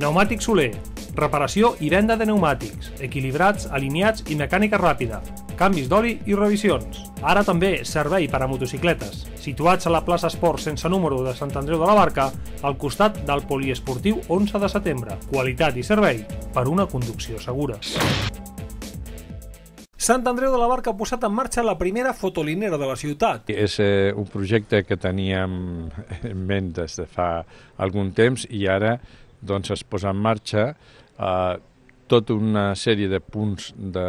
Pneumàtic Soler. Reparació i venda de pneumàtics, equilibrats, alineats i mecànica ràpida. Canvis d'oli i revisions. Ara també servei per a motocicletes. Situats a la plaça Esport sense número de Sant Andreu de la Barca, al costat del poliesportiu 11 de setembre. Qualitat i servei per una conducció segura. Sant Andreu de la Barca ha posat en marxa la primera fotolinera de la ciutat. És eh, un projecte que teníem en ment des de fa algun temps i ara doncs es posa en marxa eh, tota una sèrie de punts de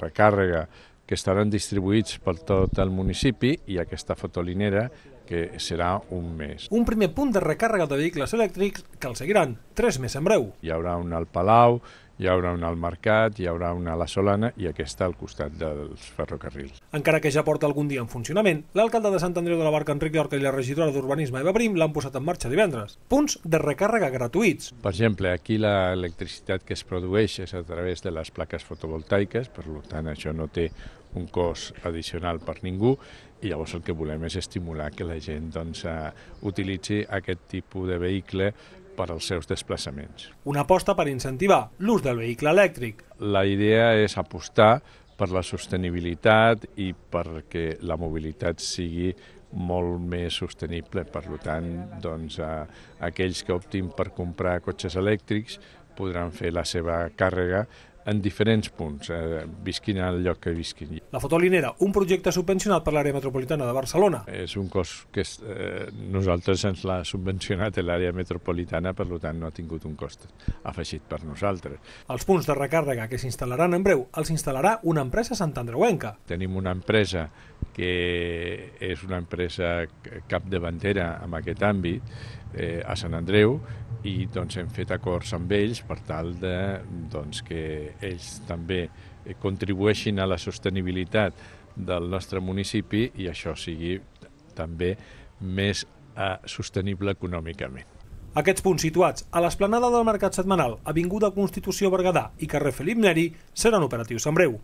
recàrrega que estaran distribuïts per tot el municipi i aquesta fotolinera que serà un mes. Un primer punt de recàrrega de vehicles elèctrics que el seguiran tres més en breu. Hi haurà un al Palau, hi haurà un al Mercat, hi haurà una a la Solana i aquesta al costat dels ferrocarrils. Encara que ja porta algun dia en funcionament, l'alcalde de Sant Andreu de la Barca, Enric Llorca, i la regidora d'Urbanisme, Eva Prim, l'han posat en marxa divendres. Punts de recàrrega gratuïts. Per exemple, aquí l'electricitat que es produeix és a través de les plaques fotovoltaiques, per tant això no té un cost addicional per ningú i llavors el que volem és estimular que la gent doncs, eh, utilitzi aquest tipus de vehicle per als seus desplaçaments. Una aposta per incentivar l'ús del vehicle elèctric. La idea és apostar per la sostenibilitat i perquè la mobilitat sigui molt més sostenible. Per tant, doncs, a, aquells que optin per comprar cotxes elèctrics podran fer la seva càrrega en diferents punts, eh, visquin al lloc que visquin. La fotolinera, un projecte subvencionat per l'àrea metropolitana de Barcelona. És un cost que és, eh, nosaltres ens l'ha subvencionat l'àrea metropolitana, per tant no ha tingut un cost afegit per nosaltres. Els punts de recàrrega que s'instal·laran en breu els instal·larà una empresa santandreuenca. Tenim una empresa que és una empresa capdavantera en aquest àmbit, eh, a Sant Andreu, i doncs, hem fet acords amb ells per tal de, doncs, que ells també eh, contribueixin a la sostenibilitat del nostre municipi i això sigui també més eh, sostenible econòmicament. Aquests punts situats a l'esplanada del Mercat Setmanal, Avinguda Constitució Berguedà i carrer Felip Neri seran operatius en breu.